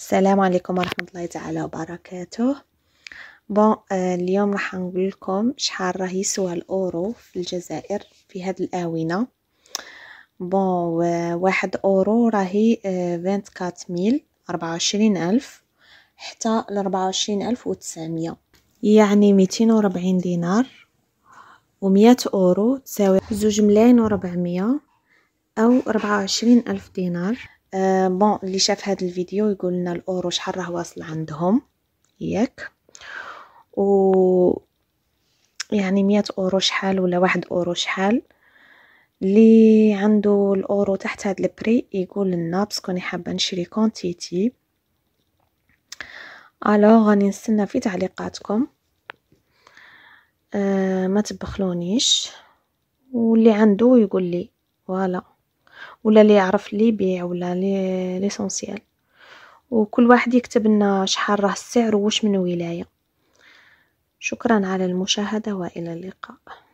السلام عليكم ورحمة الله تعالى وبركاته بون آه اليوم راح نقول لكم شحال راه يسوى الاورو في الجزائر في هذه الاونه بون واحد اورو راهي آه 24000 24000 حتى ل 24900 يعني 240 دينار و100 اورو تساوي 2 ملايين و400 او 24000 دينار آه، بون اللي شاف هذا الفيديو يقول لنا الاورو شحال راه واصل عندهم ياك و يعني مية اورو شحال ولا واحد اورو شحال اللي عنده الاورو تحت هذا البري يقول لنا بسكوني حابه نشري كونتيتي الو غادي نستنى في تعليقاتكم آه ما تبخلونيش واللي عنده يقول لي فوالا ولا اللي يعرف اللي يبيع ولا لي ليسونسييل وكل واحد يكتب لنا شحال راه السعر واش من ولايه شكرا على المشاهده والى اللقاء